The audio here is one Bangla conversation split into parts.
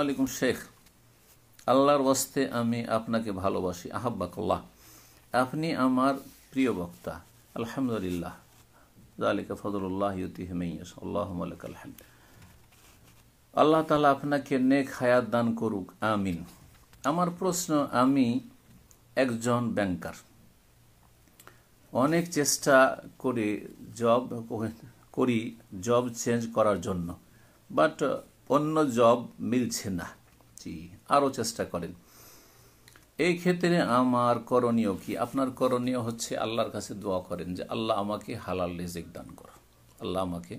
আলাইকুম শেখ আল্লাহর ওয়াস্তে আমি আপনাকে ভালোবাসি আহাব্বাকল্লাহ আপনি আমার প্রিয় বক্তা আলহামদুলিল্লাহ জালিকা ফজলুল্লাহ ইউতিহমেয়াস আল্লাহ আল্লাহ তালা আপনাকে নেক হায়াত দান করুক আমিন আমার প্রশ্ন আমি একজন ব্যাংকার অনেক চেষ্টা করে জব করি জব চেঞ্জ করার জন্য বাট অন্য জব মিলছে না জি আরও চেষ্টা করেন এই ক্ষেত্রে আমার করণীয় কি আপনার করণীয় হচ্ছে আল্লাহর কাছে দোয়া করেন যে আল্লাহ আমাকে হালাল রিজিক দান করো আল্লাহ আমাকে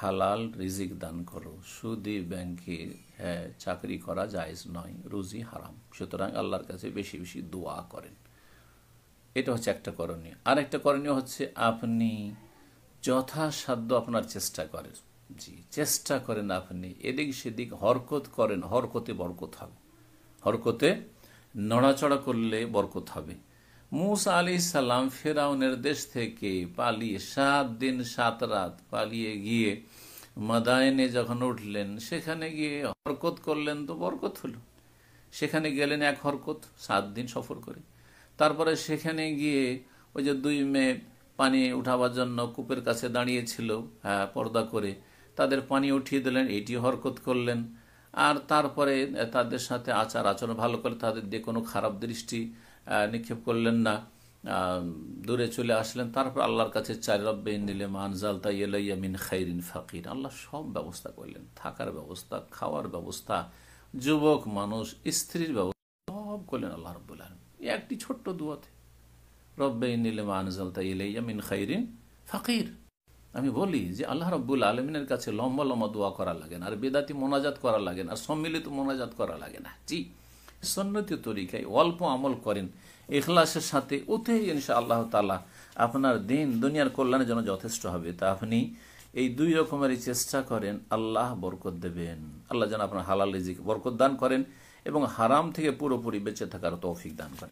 হালাল রিজিক দান করো সুদি ব্যাংকে হ্যাঁ, চাকরি করা জায়েজ নয় রুজি হারাম সুতরাং আল্লাহর কাছে বেশি বেশি দোয়া করেন এটা হচ্ছে একটা করণীয় আর একটা করণীয় হচ্ছে আপনি যথাসাধ্য আপনার চেষ্টা করেন জি চেষ্টা করেন আপনি এদিক সেদিক হরকত করেন হরকতে বরকত হবে হরকতে নড়াচড়া করলে বরকত হবে মুসা আলি সাল্লাম ফেরাউনের দেশ থেকে পালিয়ে সাত দিন সাত রাত পালিয়ে গিয়ে মাদায়নে যখন উঠলেন সেখানে গিয়ে হরকত করলেন তো বরকত হলো সেখানে গেলেন এক হরকত সাত দিন সফর করে তারপরে সেখানে গিয়ে ওই যে দুই মেয়ে পানি উঠাবার জন্য কূপের কাছে দাঁড়িয়েছিল হ্যাঁ, পর্দা করে তাদের পানি উঠিয়ে দিলেন এটি হরকত করলেন আর তারপরে তাদের সাথে আচার আচরণ ভালো করে তাদের দিয়ে কোনো খারাপ দৃষ্টি নিক্ষেপ করলেন না দূরে চলে আসলেন তারপর আল্লাহর কাছে চার রব্বে নিলে মানজাল তাই এলাইয়া মিন খাইরিন ফাকির আল্লাহ সব ব্যবস্থা করলেন থাকার ব্যবস্থা খাওয়ার ব্যবস্থা যুবক মানুষ স্ত্রীর ব্যবস্থা সব করলেন আল্লাহ রব্বুল্লাহ একটি ছোট্ট দুয়াতে রব্বে নিলে মানজাল তাই এলাইয়া মিন খাইরিন ফাকির আমি বলি যে আল্লাহ রব্বুল আলমিনের কাছে লম্বা লম্বা দোয়া করা লাগে না আর বেদাতি মোনাজাত করা লাগে না আর সম্মিলিত মোনাজাত করা লাগে না জি সন্ন্যতি তরিকায় অল্প আমল করেন এখলাসের সাথে ওতেই ইনশা আল্লাহ তালা আপনার দিন দুনিয়ার কল্যাণের জন্য যথেষ্ট হবে তা আপনি এই দুই রকমেরই চেষ্টা করেন আল্লাহ বরকত দেবেন আল্লাহ যেন আপনার হালাল রিজিক বরকত দান করেন এবং হারাম থেকে পুরোপুরি বেঁচে থাকার তৌফিক দান করেন